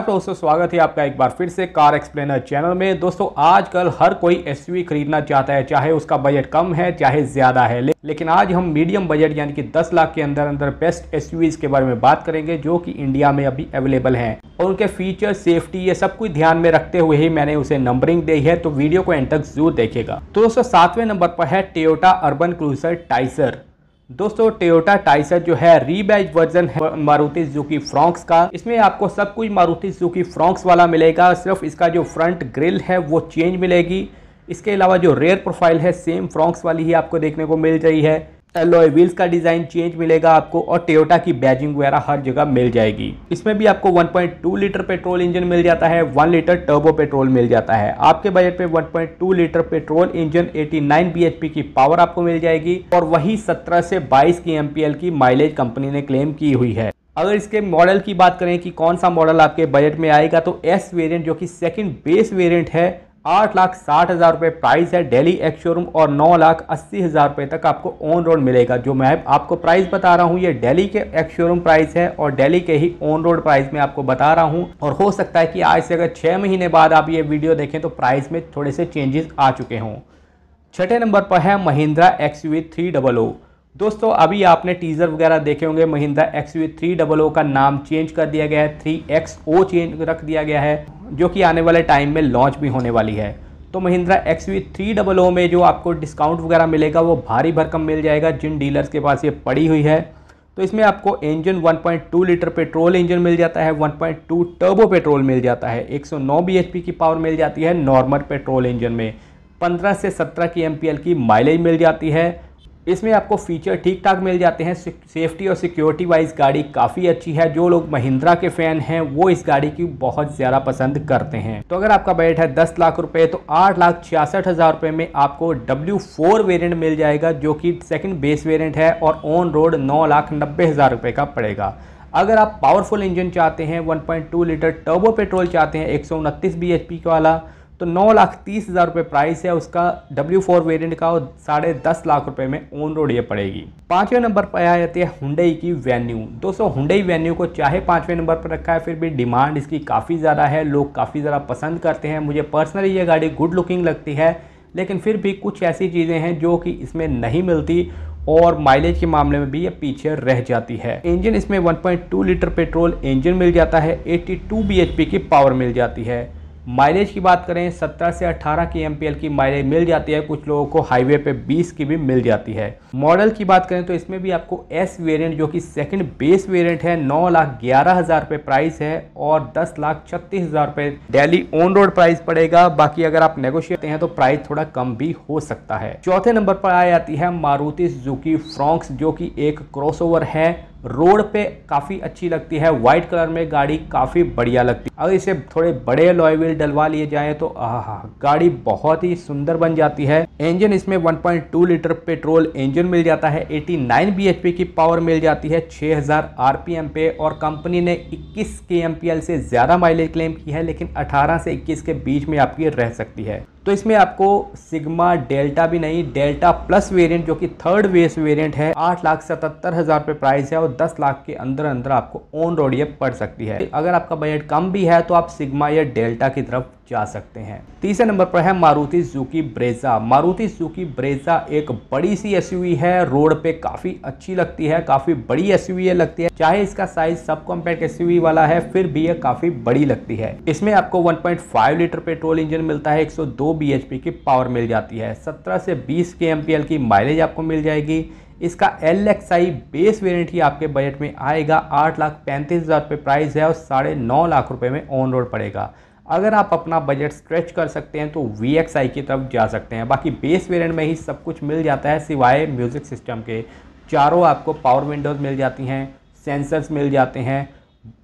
दोस्तों स्वागत है आपका एक बार फिर से कार एक्सप्लेनर चैनल में दोस्तों आजकल हर कोई एसयूवी खरीदना चाहता है चाहे उसका बजट कम है चाहे ज़्यादा है लेकिन आज हम मीडियम बजट यानी कि 10 लाख के अंदर अंदर बेस्ट एसयूवीज के बारे में बात करेंगे जो कि इंडिया में अभी अवेलेबल हैं और उनके फीचर सेफ्टी ये सब कुछ ध्यान में रखते हुए ही मैंने उसे नंबरिंग दी है तो वीडियो को एंड तक जरूर देखेगा तो दोस्तों सातवें नंबर पर है टेयोटा अर्बन क्रूजर टाइसर दोस्तों टोयोटा टाइसर जो है रीबैच वर्जन है मारुति जुकी फ्रॉक्स का इसमें आपको सब कुछ मारुति जुकी फ्रॉक्स वाला मिलेगा सिर्फ इसका जो फ्रंट ग्रिल है वो चेंज मिलेगी इसके अलावा जो रेयर प्रोफाइल है सेम फ्रॉक्स वाली ही आपको देखने को मिल रही है एलोए व्हील्स का डिज़ाइन चेंज मिलेगा आपको और टेयोटा की बैजिंग वगैरह हर जगह मिल जाएगी इसमें भी आपको 1.2 लीटर पेट्रोल इंजन मिल जाता है 1 लीटर टर्बो पेट्रोल मिल जाता है आपके बजट में 1.2 लीटर पेट्रोल इंजन 89 bhp की पावर आपको मिल जाएगी और वही 17 से 22 की एमपीएल की माइलेज कंपनी ने क्लेम की हुई है अगर इसके मॉडल की बात करें कि कौन सा मॉडल आपके बजट में आएगा तो एस वेरियंट जो कि सेकेंड बेस वेरियंट है आठ लाख साठ हज़ार रुपये प्राइस है डेली एक्स शोरूम और नौ लाख अस्सी हज़ार रुपये तक आपको ऑन रोड मिलेगा जो मैं आपको प्राइस बता रहा हूँ ये डेली के एक्स शोरूम प्राइस है और डेली के ही ऑन रोड प्राइस में आपको बता रहा हूँ और हो सकता है कि आज से अगर छः महीने बाद आप ये वीडियो देखें तो प्राइस में थोड़े से चेंजेस आ चुके हों छठे नंबर पर है Mahindra X U three double O दोस्तों अभी आपने टीज़र वगैरह देखे होंगे Mahindra X U three double O का नाम चेंज कर दिया गया है थ्री एक्स ओ चेंज रख दिया गया है जो कि आने वाले टाइम में लॉन्च भी होने वाली है तो Mahindra X V three double O में जो आपको डिस्काउंट वगैरह मिलेगा वो भारी भरकम मिल जाएगा जिन डीलर्स के पास ये पड़ी हुई है तो इसमें आपको इंजन 1.2 लीटर पेट्रोल इंजन मिल जाता है 1.2 टर्बो पेट्रोल मिल जाता है 109 bhp की पावर मिल जाती है नॉर्मल पेट्रोल इंजन में 15 से 17 की एम की माइलेज मिल जाती है इसमें आपको फीचर ठीक ठाक मिल जाते हैं सेफ्टी और सिक्योरिटी वाइज गाड़ी काफ़ी अच्छी है जो लोग महिंद्रा के फैन हैं वो इस गाड़ी की बहुत ज़्यादा पसंद करते हैं तो अगर आपका बजट है दस लाख रुपए तो आठ लाख छियासठ हज़ार रुपये में आपको डब्ल्यू फोर वेरियंट मिल जाएगा जो कि सेकेंड बेस वेरियंट है और ऑन रोड नौ लाख नब्बे हज़ार रुपये का पड़ेगा अगर आप पावरफुल इंजन चाहते हैं वन लीटर टर्बो पेट्रोल चाहते हैं एक सौ वाला तो नौ लाख तीस हज़ार रुपये प्राइस है उसका डब्ल्यू फोर वेरियंट का और साढ़े दस लाख रुपए में ऑन रोड ये पड़ेगी पांचवें नंबर पर आ जाती है हुंडई की वेन्यू दोस्तों हुडई वेन्यू को चाहे पांचवें नंबर पर रखा है फिर भी डिमांड इसकी काफ़ी ज़्यादा है लोग काफ़ी ज़्यादा पसंद करते हैं मुझे पर्सनली ये गाड़ी गुड लुकिंग लगती है लेकिन फिर भी कुछ ऐसी चीज़ें हैं जो कि इसमें नहीं मिलती और माइलेज के मामले में भी ये पीछे रह जाती है इंजन इसमें 1.2 लीटर पेट्रोल इंजन मिल जाता है 82 bhp की पावर मिल जाती है माइलेज की बात करें 17 से 18 की एम की माइलेज मिल जाती है कुछ लोगों को हाईवे पे 20 की भी मिल जाती है मॉडल की बात करें तो इसमें भी आपको एस वेरिएंट जो कि सेकंड बेस वेरिएंट है नौ लाख ग्यारह हज़ार रुपये प्राइस है और दस लाख छत्तीस हज़ार रुपये डेली ऑन रोड प्राइस पड़ेगा बाकी अगर आप नेगोशिएट हैं तो प्राइस थोड़ा कम भी हो सकता है चौथे नंबर पर आ जाती है मारुति जुकी फ्रॉक्स जो कि एक क्रॉसओवर है रोड पे काफ़ी अच्छी लगती है वाइट कलर में गाड़ी काफ़ी बढ़िया लगती है अगर इसे थोड़े बड़े लॉय व्हील डलवा लिए जाए तो आह गाड़ी बहुत ही सुंदर बन जाती है इंजन इसमें 1.2 लीटर पेट्रोल इंजन मिल जाता है 89 नाइन की पावर मिल जाती है 6000 आरपीएम पे और कंपनी ने 21 एम से ज़्यादा माइलेज क्लेम की है लेकिन 18 से 21 के बीच में आपकी रह सकती है तो इसमें आपको सिग्मा डेल्टा भी नहीं डेल्टा प्लस वेरिएंट जो कि थर्ड वेस वेरिएंट है आठ लाख सतहत्तर हज़ार पे प्राइस है और दस लाख के अंदर अंदर आपको ऑन रोड ये पड़ सकती है अगर आपका बजट कम भी है है तो आप सिग्मा या डेल्टा की तरफ जा सकते हैं तीसरे नंबर पर है Maruti Suzuki Brezza Maruti Suzuki Brezza एक बड़ी सी एसयूवी है रोड पे काफ़ी अच्छी लगती है काफ़ी बड़ी एसयूवी लगती है चाहे इसका साइज सब कॉम्पैक्ट एसयूवी वाला है फिर भी ये काफ़ी बड़ी लगती है इसमें आपको 1.5 लीटर पेट्रोल इंजन मिलता है 102 bhp की पावर मिल जाती है सत्रह से बीस के एम की माइलेज आपको मिल जाएगी इसका L X I base variant ही आपके बजट में आएगा आठ लाख पैंतीस हज़ार रुपये प्राइस है और साढ़े नौ लाख रुपए में ऑन रोड पड़ेगा अगर आप अपना बजट स्ट्रेच कर सकते हैं तो वी की तरफ जा सकते हैं बाकी बेस वेरिएंट में ही सब कुछ मिल जाता है सिवाय म्यूज़िक सिस्टम के चारों आपको पावर विंडोज़ मिल जाती हैं सेंसर्स मिल जाते हैं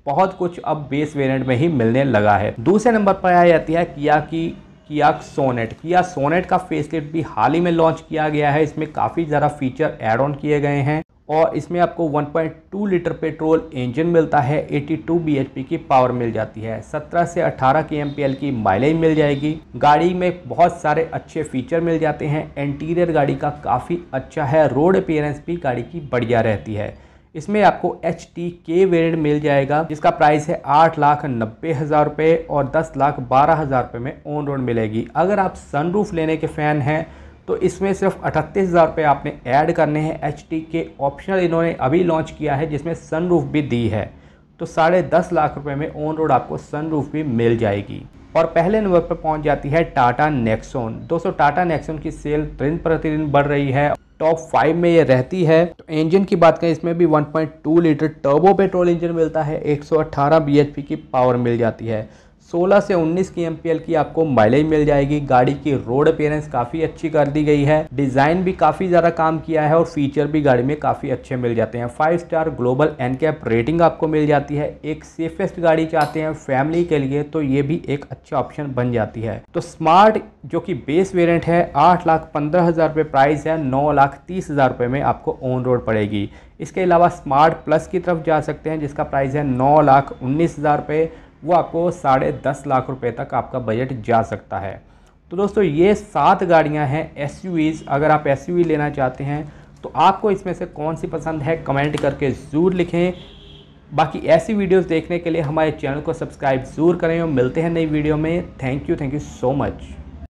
बहुत कुछ अब बेस वेरिएंट में ही मिलने लगा है दूसरे नंबर पर आ जाती है किया की किया सोनेट किया सोनेट का फेसलिफ्ट भी हाल ही में लॉन्च किया गया है इसमें काफ़ी ज़्यादा फीचर एड ऑन किए गए हैं और इसमें आपको 1.2 लीटर पेट्रोल इंजन मिलता है 82 टू की पावर मिल जाती है 17 से 18 के एम की माइलेज मिल जाएगी गाड़ी में बहुत सारे अच्छे फीचर मिल जाते हैं इंटीरियर गाड़ी का काफ़ी अच्छा है रोड अपियरेंस भी गाड़ी की बढ़िया रहती है इसमें आपको एच टी के वेरियंट मिल जाएगा जिसका प्राइस है आठ लाख नब्बे हज़ार रुपये और दस लाख बारह हज़ार रुपये में ऑन रोड मिलेगी अगर आप सनरूफ लेने के फ़ैन हैं तो इसमें सिर्फ अठतीस हज़ार रुपये आपने ऐड करने हैं एच के ऑप्शनल इन्होंने अभी लॉन्च किया है जिसमें सनरूफ भी दी है तो साढ़े दस लाख रुपए में ऑन रोड आपको सनरूफ भी मिल जाएगी और पहले नंबर पर पहुंच जाती है टाटा नेक्सोन दोस्तों टाटा नेक्सोन की सेल दिन प्रतिदिन बढ़ रही है टॉप फाइव में ये रहती है तो इंजन की बात करें इसमें भी 1.2 लीटर टर्बो पेट्रोल इंजन मिलता है 118 सौ की पावर मिल जाती है 16 से 19 की एमपीएल की आपको माइलेज मिल जाएगी गाड़ी की रोड अपेयरेंस काफ़ी अच्छी कर दी गई है डिज़ाइन भी काफ़ी ज़्यादा काम किया है और फीचर भी गाड़ी में काफ़ी अच्छे मिल जाते हैं five star global N cap rating आपको मिल जाती है एक सेफेस्ट गाड़ी चाहते हैं फैमिली के लिए तो ये भी एक अच्छा ऑप्शन बन जाती है तो स्मार्ट जो की बेस वेरियंट है आठ लाख पंद्रह हज़ार रुपये प्राइस है नौ लाख तीस हज़ार रुपये में आपको ऑन रोड पड़ेगी इसके अलावा स्मार्ट प्लस की तरफ जा सकते हैं जिसका प्राइस है नौ लाख उन्नीस हज़ार रुपये वो आपको साढ़े दस लाख रुपए तक आपका बजट जा सकता है तो दोस्तों ये सात गाड़ियां हैं एस अगर आप एस लेना चाहते हैं तो आपको इसमें से कौन सी पसंद है कमेंट करके ज़रूर लिखें बाकी ऐसी वीडियोस देखने के लिए हमारे चैनल को सब्सक्राइब ज़रूर करें और मिलते हैं नई वीडियो में thank you thank you so much